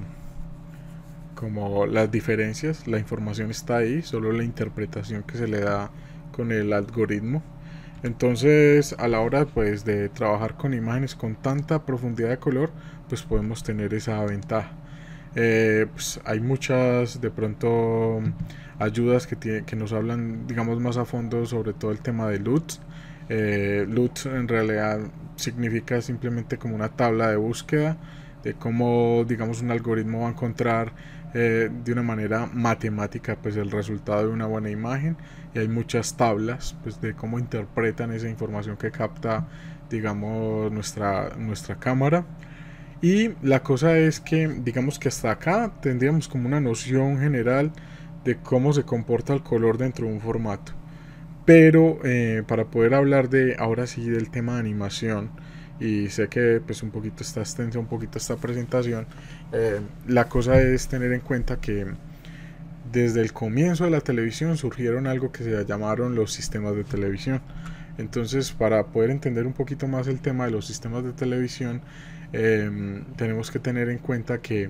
como las diferencias, la información está ahí, solo la interpretación que se le da con el algoritmo. Entonces, a la hora pues, de trabajar con imágenes con tanta profundidad de color, pues podemos tener esa ventaja. Eh, pues, hay muchas, de pronto, ayudas que, tiene, que nos hablan, digamos, más a fondo sobre todo el tema de LUTs. Eh, LUTs en realidad significa simplemente como una tabla de búsqueda de cómo, digamos, un algoritmo va a encontrar eh, de una manera matemática pues el resultado de una buena imagen y hay muchas tablas pues de cómo interpretan esa información que capta digamos nuestra nuestra cámara y la cosa es que digamos que hasta acá tendríamos como una noción general de cómo se comporta el color dentro de un formato. Pero eh, para poder hablar de ahora sí del tema de animación, y sé que pues un poquito está extensa un poquito esta presentación, eh, la cosa es tener en cuenta que desde el comienzo de la televisión surgieron algo que se llamaron los sistemas de televisión. Entonces, para poder entender un poquito más el tema de los sistemas de televisión, eh, tenemos que tener en cuenta que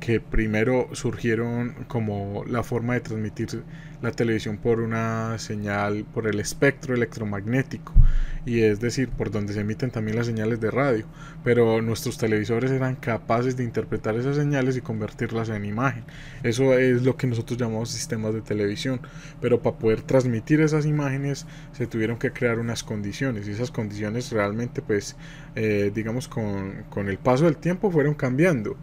que primero surgieron como la forma de transmitir la televisión por una señal, por el espectro electromagnético, y es decir, por donde se emiten también las señales de radio, pero nuestros televisores eran capaces de interpretar esas señales y convertirlas en imagen. Eso es lo que nosotros llamamos sistemas de televisión, pero para poder transmitir esas imágenes se tuvieron que crear unas condiciones, y esas condiciones realmente, pues, eh, digamos, con, con el paso del tiempo fueron cambiando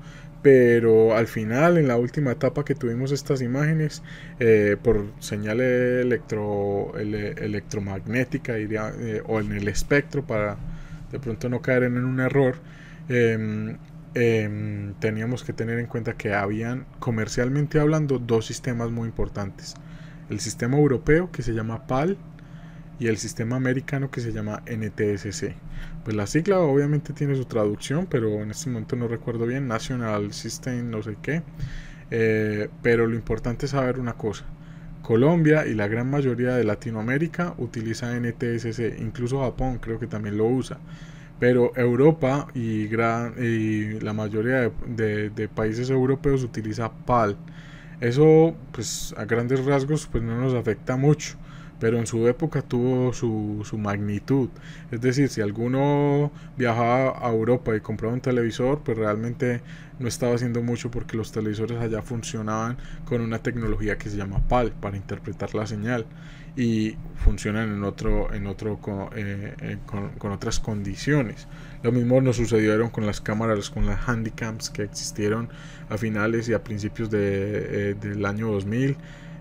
pero al final, en la última etapa que tuvimos estas imágenes, eh, por señal electromagnética eh, o en el espectro para de pronto no caer en un error, em, em, teníamos que tener en cuenta que habían, comercialmente hablando, dos sistemas muy importantes. El sistema europeo, que se llama PAL, y el sistema americano que se llama NTSC. Pues la sigla obviamente tiene su traducción, pero en este momento no recuerdo bien, National System no sé qué. Eh, pero lo importante es saber una cosa. Colombia y la gran mayoría de Latinoamérica utiliza NTSC, incluso Japón creo que también lo usa. Pero Europa y, la mayoría de, de países europeos utiliza PAL. Eso, pues a grandes rasgos, pues no nos afecta mucho pero en su época tuvo su, su, magnitud. Es decir, si alguno viajaba a Europa y compraba un televisor, pues realmente no estaba haciendo mucho porque los televisores allá funcionaban con una tecnología que se llama PAL para interpretar la señal y funcionan en otro, en otro con, eh, eh, con, otras condiciones. Lo mismo nos sucedieron con las cámaras, con las handicaps que existieron a finales y a principios eh, del año 2000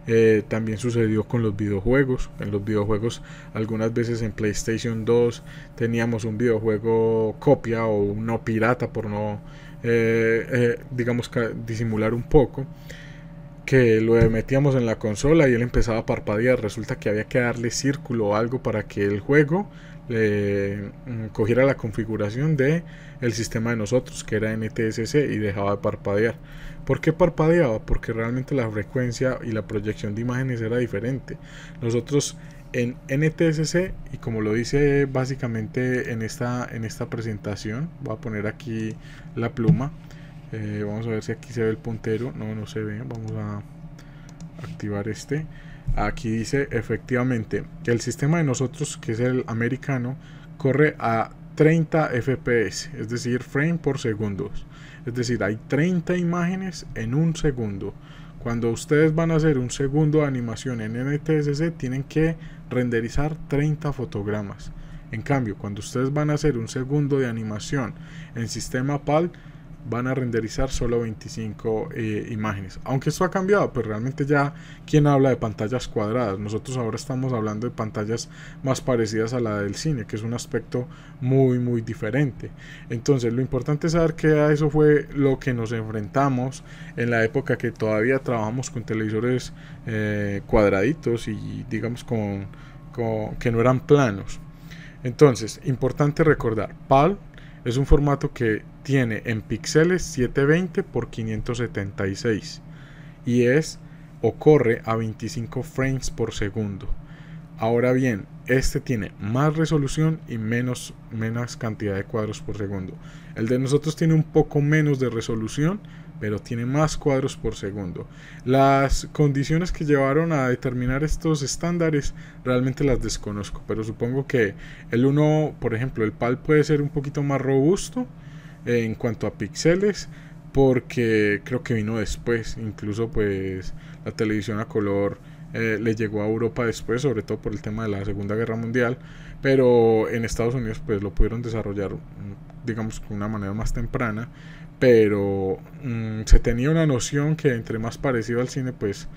eh, también sucedió con los videojuegos. En los videojuegos, algunas veces en PlayStation 2 teníamos un videojuego copia o no pirata por no, eh, eh, digamos, disimular un poco. Que lo metíamos en la consola y él empezaba a parpadear. Resulta que había que darle círculo o algo para que el juego mm, cogiera la configuración de el sistema de nosotros que era NTSC y dejaba de parpadear ¿Por qué parpadeaba? Porque realmente la frecuencia y la proyección de imágenes era diferente. Nosotros en NTSC, y como lo dice básicamente en esta, en esta presentación, voy a poner aquí la pluma. Eh, vamos a ver si aquí se ve el puntero. No, no se ve. Vamos a activar este. Aquí dice efectivamente que el sistema de nosotros, que es el americano, corre a 30 fps, es decir, frame por segundos. Es decir, hay 30 imágenes en un segundo. Cuando ustedes van a hacer un segundo de animación en NTSC, tienen que renderizar 30 fotogramas. En cambio, cuando ustedes van a hacer un segundo de animación en sistema PAL, van a renderizar solo 25 eh, imágenes. Aunque esto ha cambiado, pues realmente ya quien habla de pantallas cuadradas. Nosotros ahora estamos hablando de pantallas más parecidas a la del cine, que es un aspecto muy, muy diferente. Entonces, lo importante es saber que a eso fue lo que nos enfrentamos en la época que todavía trabajamos con televisores eh, cuadraditos y digamos con, con que no eran planos. Entonces, importante recordar, PAL es un formato que tiene en píxeles 720 por 576 y es o corre a 25 frames por segundo. Ahora bien, este tiene más resolución y menos, menos cantidad de cuadros por segundo. El de nosotros tiene un poco menos de resolución, pero tiene más cuadros por segundo. Las condiciones que llevaron a determinar estos estándares realmente las desconozco, pero supongo que el 1, por ejemplo, el PAL puede ser un poquito más robusto en cuanto a píxeles porque creo que vino después incluso pues la televisión a color eh, le llegó a Europa después sobre todo por el tema de la Segunda Guerra Mundial pero en Estados Unidos pues lo pudieron desarrollar mm, digamos con una manera más temprana pero mm, se tenía una noción que entre más parecido al cine pues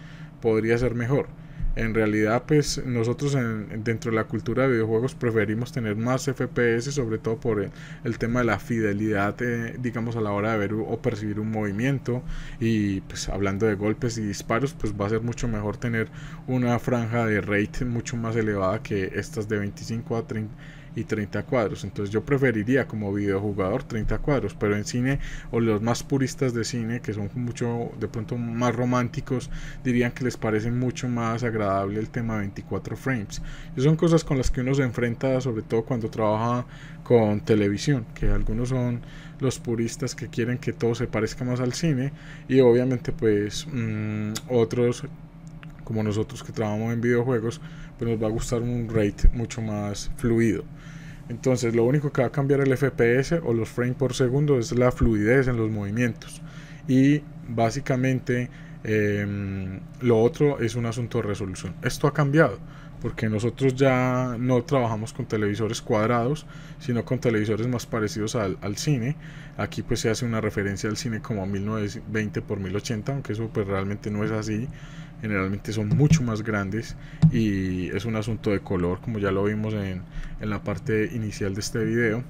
podría ser mejor en realidad pues nosotros en, dentro de la cultura de videojuegos preferimos tener más FPS sobre todo por el, tema de la fidelidad eh, digamos a la hora de ver o percibir un movimiento y pues hablando de golpes y disparos pues va a ser mucho mejor tener una franja de rate mucho más elevada que estas de 25 a 30 y 30 cuadros. Entonces yo preferiría como videojugador 30 cuadros, pero en cine o los más puristas de cine, que son mucho de pronto más románticos, dirían que les parece mucho más agradable el tema 24 frames. Y son cosas con las que uno se enfrenta sobre todo cuando trabaja con televisión, que algunos son los puristas que quieren que todo se parezca más al cine y obviamente pues mm, otros como nosotros que trabajamos en videojuegos, pues nos va a gustar un rate mucho más fluido. Entonces, lo único que va a cambiar el FPS o los frames por segundo es la fluidez en los movimientos. Y básicamente em, lo otro es un asunto de resolución. Esto ha cambiado porque nosotros ya no trabajamos con televisores cuadrados, sino con televisores más parecidos al, cine. Aquí pues se hace una referencia al cine como 1920 x 1080, aunque eso pues realmente no es así generalmente son mucho más grandes y es un asunto de color como ya lo vimos en, en la parte inicial de este video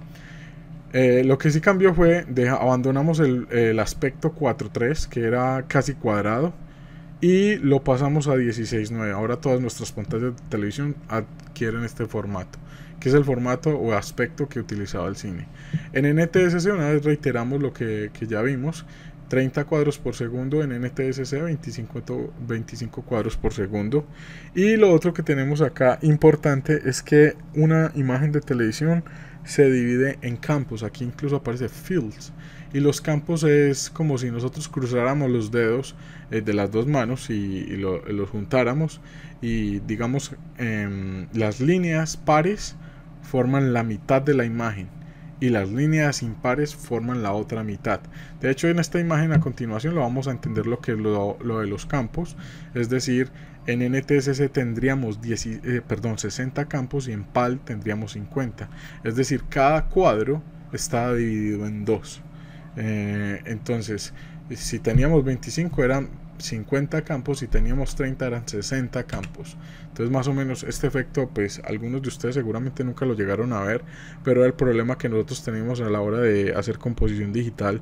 eh, lo que sí cambió fue deja, abandonamos el, el aspecto 4.3 que era casi cuadrado y lo pasamos a 16.9 ahora todas nuestras pantallas de televisión adquieren este formato que es el formato o aspecto que utilizaba el cine. En NTSC una vez reiteramos lo que, que ya vimos, 30 cuadros por segundo, en NTSC 25, 25 cuadros por segundo. Y lo otro que tenemos acá importante es que una imagen de televisión se divide en campos, aquí incluso aparece fields. Y los campos es como si nosotros cruzáramos los dedos eh, de las dos manos y, los juntáramos y digamos em, las líneas pares forman la mitad de la imagen y las líneas impares forman la otra mitad. De hecho, en esta imagen a continuación lo vamos a entender lo que es lo, de los campos, es decir, en NTSC tendríamos eh, perdón, 60 campos y en PAL tendríamos 50. Es decir, cada cuadro está dividido en dos. Eh, entonces, si teníamos 25 eran 50 campos y teníamos 30 eran 60 campos entonces más o menos este efecto pues algunos de ustedes seguramente nunca lo llegaron a ver pero era el problema que nosotros tenemos a la hora de hacer composición digital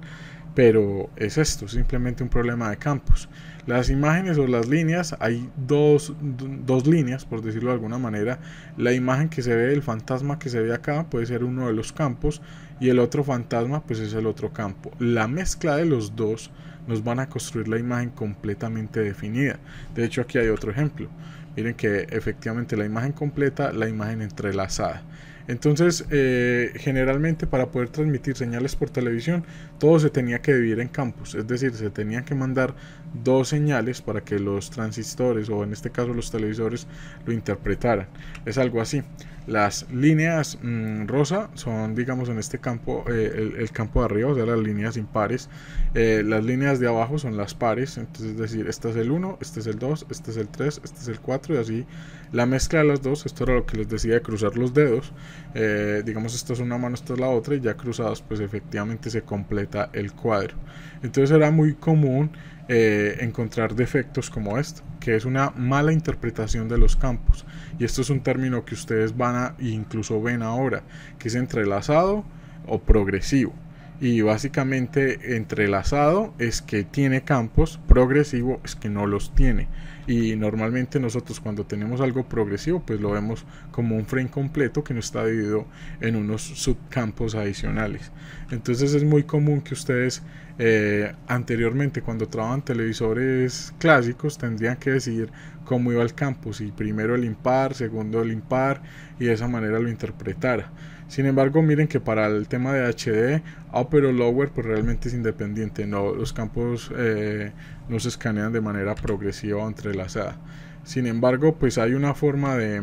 pero es esto simplemente un problema de campos las imágenes o las líneas hay dos, dos líneas por decirlo de alguna manera la imagen que se ve el fantasma que se ve acá puede ser uno de los campos y el otro fantasma pues es el otro campo la mezcla de los dos nos van a construir la imagen completamente definida. De hecho, aquí hay otro ejemplo. Miren que efectivamente la imagen completa, la imagen entrelazada. Entonces, eh, generalmente para poder transmitir señales por televisión, todo se tenía que dividir en campos, es decir, se tenía que mandar dos señales para que los transistores o en este caso los televisores lo interpretaran. Es algo así. Las líneas mm, rosa son digamos en este campo eh, el, campo de arriba, o sea las líneas impares. Eh, las líneas de abajo son las pares, entonces es decir, este es el 1, este es el 2, este es el 3, este es el 4 y así la mezcla de las dos, esto era lo que les decía de cruzar los dedos, eh, digamos esta es una mano, esta es la otra y ya cruzados pues efectivamente se completa el cuadro. Entonces era muy común eh, encontrar defectos como esto que es una mala interpretación de los campos. Y esto es un término que ustedes van a, e incluso ven ahora, que es entrelazado o progresivo. Y básicamente entrelazado es que tiene campos, progresivo es que no los tiene y normalmente nosotros cuando tenemos algo progresivo pues lo vemos como un frame completo que no está dividido en unos subcampos adicionales entonces es muy común que ustedes eh, anteriormente cuando trabajaban televisores clásicos tendrían que decidir cómo iba el campo si primero el impar segundo el impar y de esa manera lo interpretara sin embargo, miren que para el tema de HD, upper o lower, pues realmente es independiente. No, los campos eh, no se escanean de manera progresiva o entrelazada. Sin embargo, pues hay una forma de,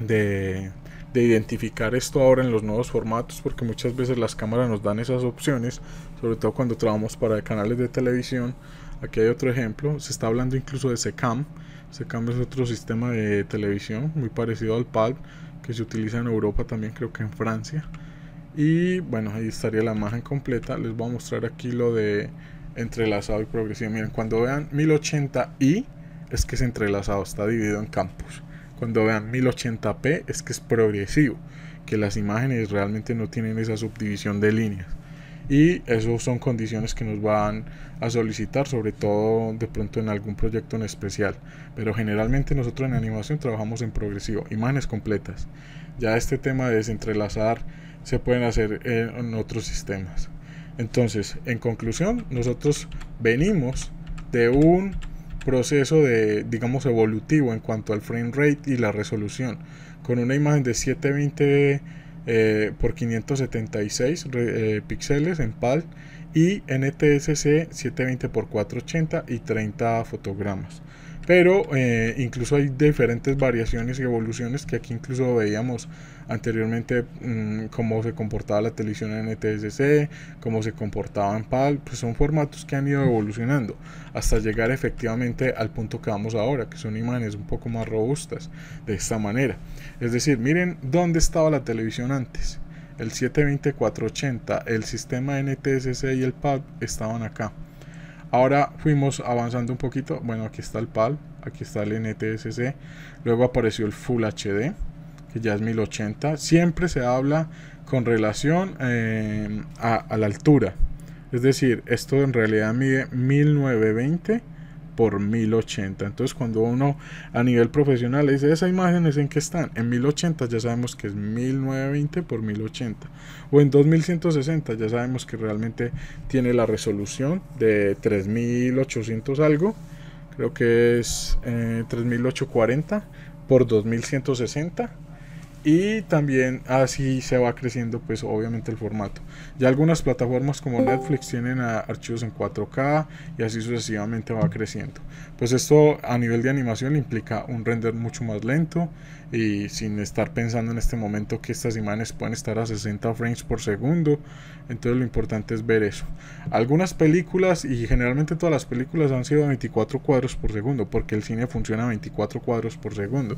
de, de identificar esto ahora en los nuevos formatos, porque muchas veces las cámaras nos dan esas opciones, sobre todo cuando trabajamos para canales de televisión. Aquí hay otro ejemplo, se está hablando incluso de SECAM. SECAM es otro sistema de televisión muy parecido al PAL que se utiliza en Europa, también creo que en Francia. Y bueno, ahí estaría la imagen completa. Les voy a mostrar aquí lo de entrelazado y progresivo. Miren, cuando vean 1080i es que es entrelazado, está dividido en campos. Cuando vean 1080p es que es progresivo, que las imágenes realmente no tienen esa subdivisión de líneas y eso son condiciones que nos van a solicitar, sobre todo de pronto en algún proyecto en especial. Pero generalmente nosotros en animación trabajamos en progresivo, imágenes completas. Ya este tema de desentrelazar se pueden hacer en, otros sistemas. Entonces, en conclusión, nosotros venimos de un proceso de, digamos, evolutivo en cuanto al frame rate y la resolución. Con una imagen de 720 eh, por 576 eh, píxeles en PAL y e NTSC 720x480 y 30 fotogramas. Pero eh, incluso hay diferentes variaciones y evoluciones que aquí incluso veíamos anteriormente mm, cómo se comportaba la televisión en NTSC, e cómo se comportaba en PAL, pues son formatos que han ido evolucionando hasta llegar efectivamente al punto que vamos ahora, que son imágenes un poco más robustas de esta manera. Es decir, miren dónde estaba la televisión antes. El 720-480, el sistema NTSC e y el PAL estaban acá. Ahora fuimos avanzando un poquito. Bueno, aquí está el PAL, aquí está el NTSC. Luego apareció el Full HD que ya es 1080, siempre se habla con relación eh, a, la altura. Es decir, esto en realidad mide 1920 por 1080. Entonces cuando uno a nivel profesional le dice, esas imágenes en qué están, en 1080 ya sabemos que es 1920 por 1080. O en 2160 ya sabemos que realmente tiene la resolución de 3800 algo. Creo que es 3840 eh, por 2160 y también así se va creciendo pues obviamente el formato. Ya algunas plataformas como Netflix tienen archivos en 4K y así sucesivamente va creciendo. Pues esto a nivel de animación implica un render mucho más lento y sin estar pensando en este momento que estas imágenes pueden estar a 60 frames por segundo. Entonces lo importante es ver eso. Algunas películas y generalmente todas las películas han sido a 24 cuadros por segundo porque el cine funciona a 24 cuadros por segundo.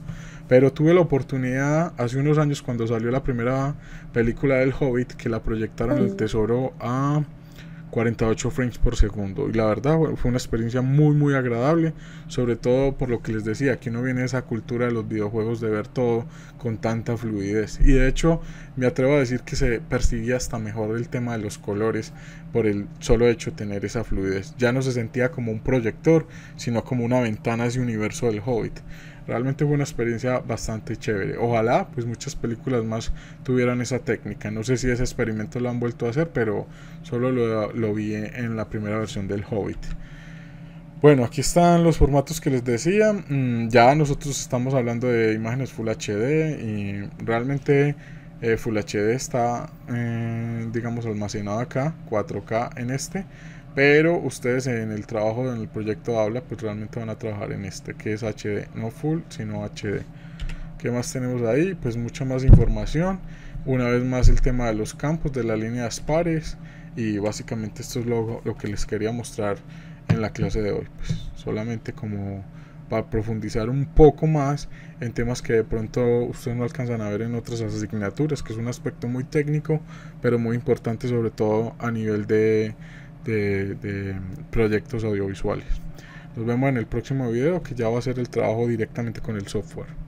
Pero tuve la oportunidad hace unos años cuando salió la primera película del Hobbit que la proyectaron el tesoro a 48 frames por segundo. Y la verdad fue una experiencia muy muy agradable, sobre todo por lo que les decía, que no viene esa cultura de los videojuegos de ver todo con tanta fluidez. Y de hecho me atrevo a decir que se percibía hasta mejor el tema de los colores por el solo hecho de tener esa fluidez. Ya no se sentía como un proyector, sino como una ventana ese universo del hobbit. Realmente fue una experiencia bastante chévere. Ojalá pues muchas películas más tuvieran esa técnica. No sé si ese experimento lo han vuelto a hacer, pero solo lo, vi en la primera versión del Hobbit. Bueno, aquí están los formatos que les decía. Mm, ya nosotros estamos hablando de imágenes Full HD y realmente eh, Full HD está, eh, digamos, almacenado acá, 4K en este. Pero ustedes en el trabajo, en el proyecto habla, pues realmente van a trabajar en este que es HD, no full, sino HD. ¿Qué más tenemos ahí? Pues mucha más información. Una vez más el tema de los campos, de las líneas pares. Y básicamente esto es lo, lo que les quería mostrar en la clase de hoy. Pues solamente como para profundizar un poco más en temas que de pronto ustedes no alcanzan a ver en otras asignaturas, que es un aspecto muy técnico, pero muy importante sobre todo a nivel de de, proyectos audiovisuales. Nos vemos en el próximo video que ya va a ser el trabajo directamente con el software.